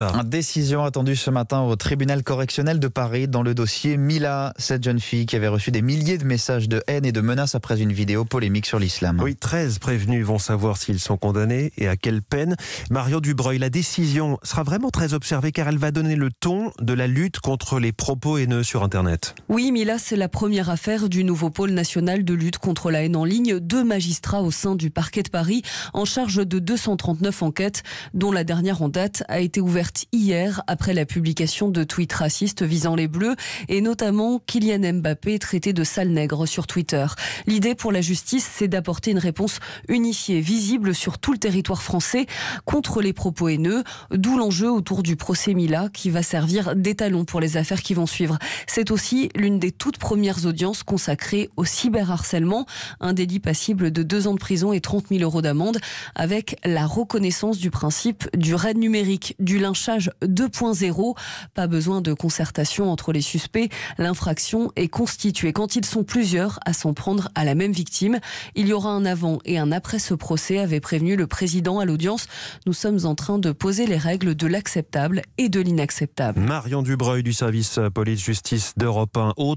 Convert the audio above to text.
Ah. Une Décision attendue ce matin au tribunal correctionnel de Paris dans le dossier Mila, cette jeune fille qui avait reçu des milliers de messages de haine et de menaces après une vidéo polémique sur l'islam. Oui, 13 prévenus vont savoir s'ils sont condamnés et à quelle peine. Mario Dubreuil, la décision sera vraiment très observée car elle va donner le ton de la lutte contre les propos haineux sur Internet. Oui, Mila, c'est la première affaire du nouveau pôle national de lutte contre la haine en ligne. Deux magistrats au sein du parquet de Paris en charge de 239 enquêtes, dont la dernière en date a été ouverte hier après la publication de tweets racistes visant les Bleus et notamment Kylian Mbappé traité de sale nègre sur Twitter. L'idée pour la justice, c'est d'apporter une réponse unifiée, visible sur tout le territoire français contre les propos haineux, d'où l'enjeu autour du procès Mila qui va servir d'étalon pour les affaires qui vont suivre. C'est aussi l'une des toutes premières audiences consacrées au cyberharcèlement, un délit passible de deux ans de prison et 30 000 euros d'amende avec la reconnaissance du principe du raid numérique, du lynchage charge 2.0. Pas besoin de concertation entre les suspects. L'infraction est constituée quand ils sont plusieurs à s'en prendre à la même victime. Il y aura un avant et un après ce procès, avait prévenu le président à l'audience. Nous sommes en train de poser les règles de l'acceptable et de l'inacceptable. Marion Dubreuil du service police-justice d'Europe 1. Autre